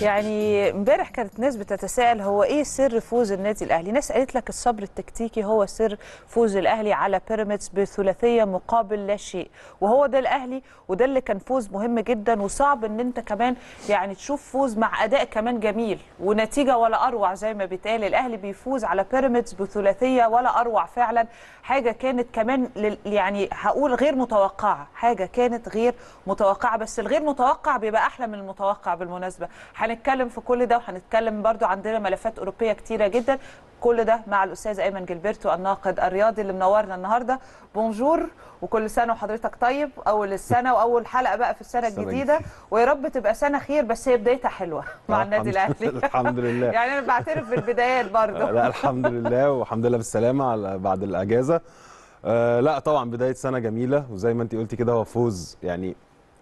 يعني امبارح كانت ناس بتتساءل هو ايه سر فوز النادي الاهلي ناس قالت لك الصبر التكتيكي هو سر فوز الاهلي على بيراميدز بثلاثيه مقابل لا شيء وهو ده الاهلي وده اللي كان فوز مهم جدا وصعب ان انت كمان يعني تشوف فوز مع اداء كمان جميل ونتيجه ولا اروع زي ما بيتقال الاهلي بيفوز على بيراميدز بثلاثيه ولا اروع فعلا حاجه كانت كمان يعني هقول غير متوقعه حاجه كانت غير متوقعه بس الغير متوقع بيبقى احلى من المتوقع بالمناسبه هنتكلم في كل ده وهنتكلم برضو عندنا ملفات أوروبية كتيرة جدا كل ده مع الأستاذ أيمن جلبرتو الناقد الرياضي اللي منورنا النهاردة بونجور وكل سنة وحضرتك طيب أول السنة وأول حلقة بقى في السنة الجديدة ويا رب تبقى سنة خير بس هي بدايتها حلوة مع النادي الأهلي الحمد لله يعني أنا بعترف بالبدايات برضو لا الحمد لله والحمد لله بالسلامة على بعد الأجازة آه لا طبعا بداية سنة جميلة وزي ما أنت قلتي كده هو فوز يعني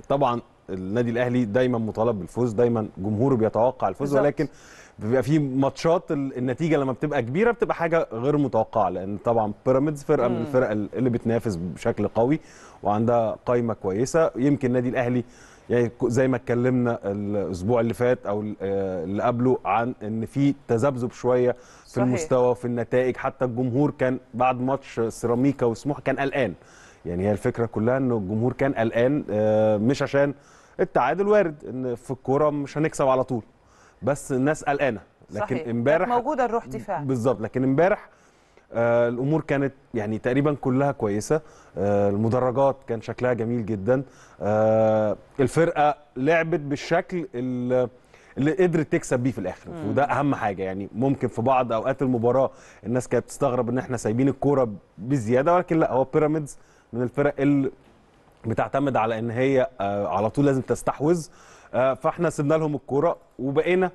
طبعا النادي الاهلي دايما مطالب بالفوز دايما جمهوره بيتوقع الفوز بالزبط. ولكن بيبقى في ماتشات النتيجه لما بتبقى كبيره بتبقى حاجه غير متوقعه لان طبعا بيراميدز فرقه مم. من الفرق اللي بتنافس بشكل قوي وعندها قايمه كويسه يمكن النادي الاهلي يعني زي ما اتكلمنا الاسبوع اللي فات او آه، اللي قبله عن ان في تذبذب شويه في صحيح. المستوى في النتائج حتى الجمهور كان بعد ماتش سيراميكا وسموحه كان قلقان يعني هي الفكره كلها ان الجمهور كان قلقان آه، مش عشان التعادل وارد ان في الكوره مش هنكسب على طول بس الناس قلقانه لكن امبارح موجوده الروح دفاع بالظبط لكن امبارح آه الامور كانت يعني تقريبا كلها كويسه آه المدرجات كان شكلها جميل جدا آه الفرقه لعبت بالشكل اللي اللي قدرت تكسب بيه في الاخر مم. وده اهم حاجه يعني ممكن في بعض اوقات المباراه الناس كانت تستغرب ان احنا سايبين الكوره بزياده ولكن لا هو بيراميدز من الفرق اللي بتعتمد على ان هي آه، على طول لازم تستحوذ آه، فاحنا سيبنا لهم الكوره وبقينا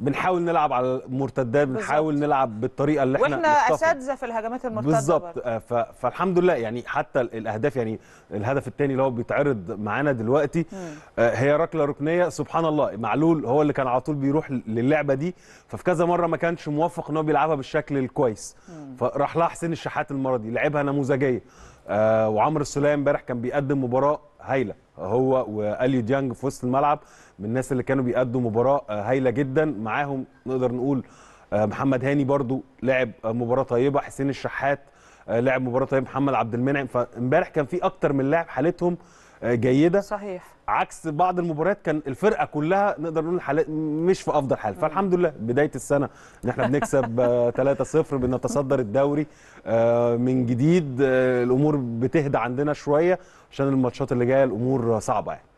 بنحاول نلعب على المرتدات بنحاول نلعب بالطريقه اللي احنا واحنا اساتذه في الهجمات المرتده بالظبط آه، فالحمد لله يعني حتى الاهداف يعني الهدف الثاني اللي هو بيتعرض معانا دلوقتي مم. هي ركله ركنيه سبحان الله معلول هو اللي كان على طول بيروح للعبه دي ففي كذا مره ما كانش موفق ان هو بيلعبها بالشكل الكويس مم. فراح لها حسين الشحات المره دي لعبها نموذجيه وعمر آه، وعمرو امبارح كان بيقدم مباراه هايله هو واليو ديانج في وسط الملعب من الناس اللي كانوا بيقدموا مباراه آه، هايله جدا معاهم نقدر نقول آه، محمد هاني برضو لعب مباراه طيبه حسين الشحات لعب مباراه طيبه محمد عبد المنعم فامبارح كان في اكتر من لاعب حالتهم آه، جيده صحيح عكس بعض المباريات كان الفرقه كلها نقدر نقول حالات مش في افضل حال فالحمد لله بدايه السنه ان احنا بنكسب 3-0 آه، بنتصدر الدوري آه، من جديد الامور بتهدى عندنا شويه عشان الماتشات اللي جايه الامور صعبه يعني